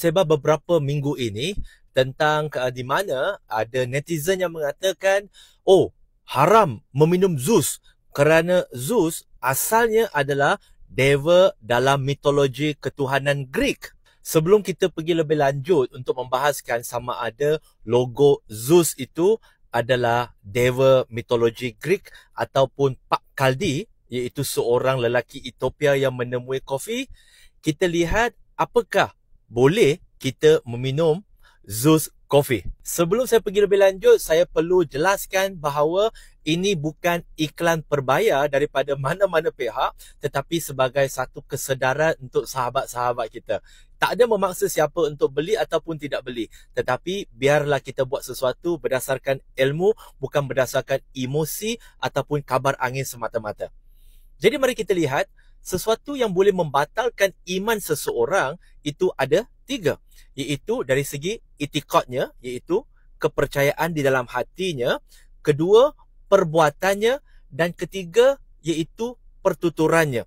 sebab beberapa minggu ini tentang uh, di mana ada netizen yang mengatakan oh haram meminum zeus kerana zeus asalnya adalah dewa dalam mitologi ketuhanan Greek. Sebelum kita pergi lebih lanjut untuk membahaskan sama ada logo Zeus itu adalah dewa mitologi Greek ataupun Pak Kaldi iaitu seorang lelaki Ethiopia yang menemui kopi, kita lihat apakah boleh kita meminum Zeus Coffee. Sebelum saya pergi lebih lanjut, saya perlu jelaskan bahawa ini bukan iklan perbayar daripada mana-mana pihak tetapi sebagai satu kesedaran untuk sahabat-sahabat kita. Tak ada memaksa siapa untuk beli ataupun tidak beli. Tetapi biarlah kita buat sesuatu berdasarkan ilmu bukan berdasarkan emosi ataupun kabar angin semata-mata. Jadi mari kita lihat sesuatu yang boleh membatalkan iman seseorang itu ada tiga. Iaitu dari segi itikadnya, iaitu kepercayaan di dalam hatinya. Kedua, perbuatannya. Dan ketiga, iaitu pertuturannya.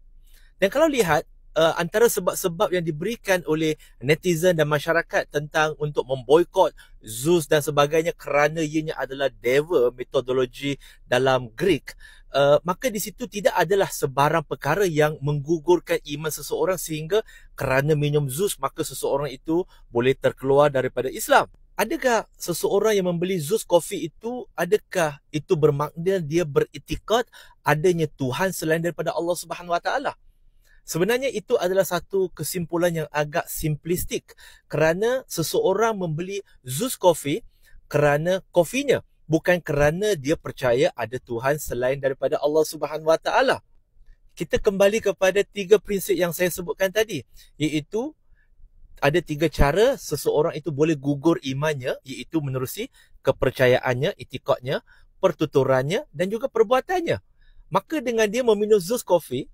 Dan kalau lihat, uh, antara sebab-sebab yang diberikan oleh netizen dan masyarakat tentang untuk memboikot Zeus dan sebagainya kerana ianya adalah dewa metodologi dalam Greek uh, maka di situ tidak adalah sebarang perkara yang menggugurkan iman seseorang sehingga kerana minum zus maka seseorang itu boleh terkeluar daripada Islam. Adakah seseorang yang membeli zus kopi itu adakah itu bermakna dia beritikad adanya Tuhan selain daripada Allah Subhanahu Wa Taala? Sebenarnya itu adalah satu kesimpulan yang agak simplistik kerana seseorang membeli zus kopi kerana kofinya bukan kerana dia percaya ada Tuhan selain daripada Allah Subhanahu Wa Taala. Kita kembali kepada tiga prinsip yang saya sebutkan tadi, iaitu ada tiga cara seseorang itu boleh gugur imannya, iaitu menerusi kepercayaannya, itikadnya, pertuturannya dan juga perbuatannya. Maka dengan dia meminum Zeus kopi,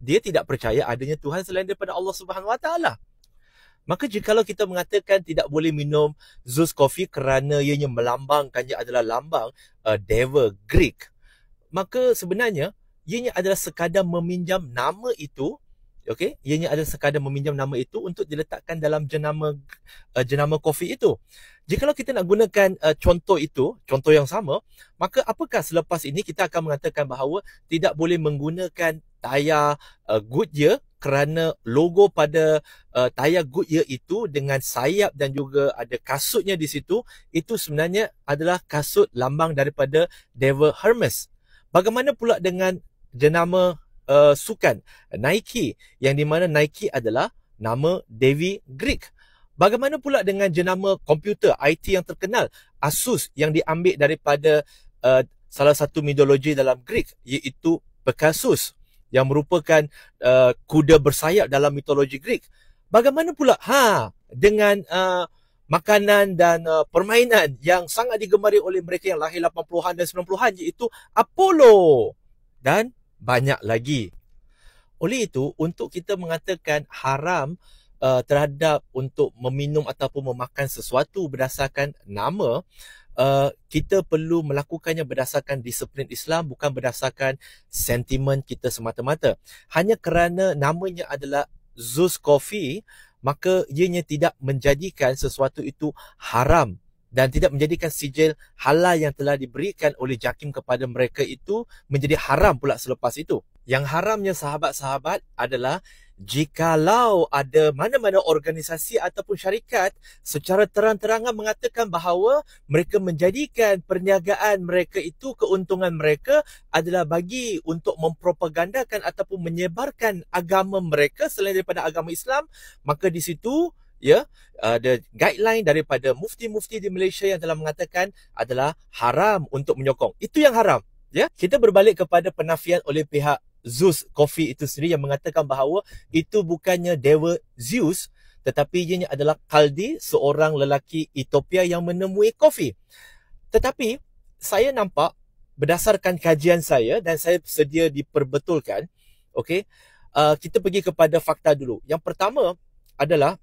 dia tidak percaya adanya Tuhan selain daripada Allah Subhanahu Wa Taala. Maka jika jikalau kita mengatakan tidak boleh minum Zeus coffee kerana ianya melambangkannya adalah lambang uh, devil Greek. Maka sebenarnya ianya adalah sekadar meminjam nama itu Okey, ianya adalah sekadar meminjam nama itu untuk diletakkan dalam jenama uh, jenama kopi itu. Jikalau kita nak gunakan uh, contoh itu, contoh yang sama, maka apakah selepas ini kita akan mengatakan bahawa tidak boleh menggunakan tayar uh, Goodyear kerana logo pada uh, tayar Goodyear itu dengan sayap dan juga ada kasutnya di situ itu sebenarnya adalah kasut lambang daripada Devil Hermes. Bagaimana pula dengan jenama uh, sukan Nike yang di mana Nike adalah nama Devi Greek. Bagaimana pula dengan jenama komputer IT yang terkenal Asus yang diambil daripada uh, salah satu mitologi dalam Greek iaitu Pegasus yang merupakan uh, kuda bersayap dalam mitologi Greek. Bagaimana pula ha dengan uh, makanan dan uh, permainan yang sangat digemari oleh mereka yang lahir 80-an dan 90-an iaitu Apollo dan banyak lagi. Oleh itu untuk kita mengatakan haram uh, terhadap untuk meminum ataupun memakan sesuatu berdasarkan nama uh, kita perlu melakukannya berdasarkan disiplin Islam bukan berdasarkan sentimen kita semata-mata. Hanya kerana namanya adalah Zeus Coffee, maka ianya tidak menjadikan sesuatu itu haram dan tidak menjadikan sijil halal yang telah diberikan oleh JAKIM kepada mereka itu menjadi haram pula selepas itu. Yang haramnya sahabat-sahabat adalah Jikalau ada mana-mana organisasi ataupun syarikat secara terang-terangan mengatakan bahawa mereka menjadikan perniagaan mereka itu keuntungan mereka adalah bagi untuk mempropagandakan ataupun menyebarkan agama mereka selain daripada agama Islam, maka di situ ya ada guideline daripada mufti-mufti di Malaysia yang telah mengatakan adalah haram untuk menyokong. Itu yang haram. Ya, kita berbalik kepada penafian oleh pihak Zeus Coffee itu sendiri yang mengatakan bahawa itu bukannya Dewa Zeus tetapi ianya adalah Kaldi, seorang lelaki Ethiopia yang menemui kopi. Tetapi saya nampak berdasarkan kajian saya dan saya sedia diperbetulkan, okay, uh, kita pergi kepada fakta dulu. Yang pertama adalah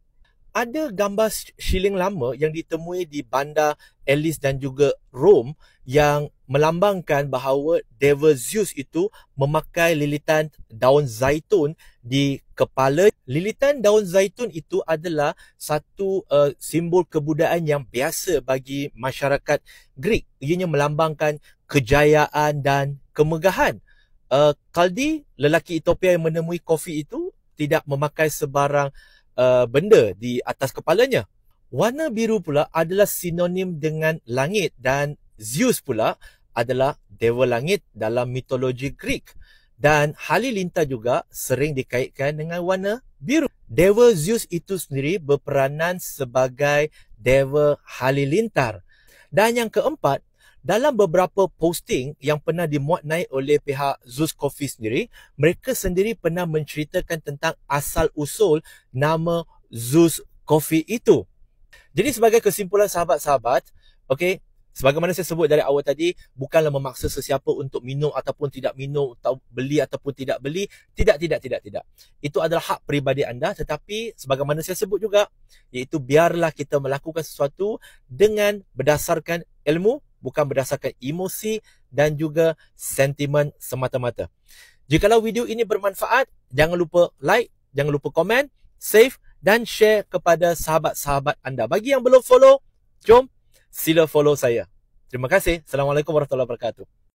ada gambar shilling lama yang ditemui di bandar Elis dan juga Rome yang melambangkan bahawa Dewa Zeus itu memakai lilitan daun zaitun di kepala. Lilitan daun zaitun itu adalah satu uh, simbol kebudayaan yang biasa bagi masyarakat Greek. Ianya melambangkan kejayaan dan kemegahan. Uh, Kaldi, lelaki Ethiopia yang menemui kopi itu tidak memakai sebarang Uh, benda di atas kepalanya. Warna biru pula adalah sinonim dengan langit dan Zeus pula adalah dewa langit dalam mitologi Greek. Dan halilintar juga sering dikaitkan dengan warna biru. Dewa Zeus itu sendiri berperanan sebagai dewa halilintar. Dan yang keempat, dalam beberapa posting yang pernah dimuat naik oleh pihak Zeus Coffee sendiri, mereka sendiri pernah menceritakan tentang asal-usul nama Zeus Coffee itu. Jadi sebagai kesimpulan sahabat-sahabat, okay, sebagaimana saya sebut dari awal tadi, bukanlah memaksa sesiapa untuk minum ataupun tidak minum, atau beli ataupun tidak beli. Tidak, tidak, tidak, tidak. Itu adalah hak peribadi anda. Tetapi sebagaimana saya sebut juga, iaitu biarlah kita melakukan sesuatu dengan berdasarkan ilmu bukan berdasarkan emosi dan juga sentimen semata-mata. Jikalau video ini bermanfaat, jangan lupa like, jangan lupa komen, save dan share kepada sahabat-sahabat anda. Bagi yang belum follow, jom sila follow saya. Terima kasih. Assalamualaikum warahmatullahi wabarakatuh.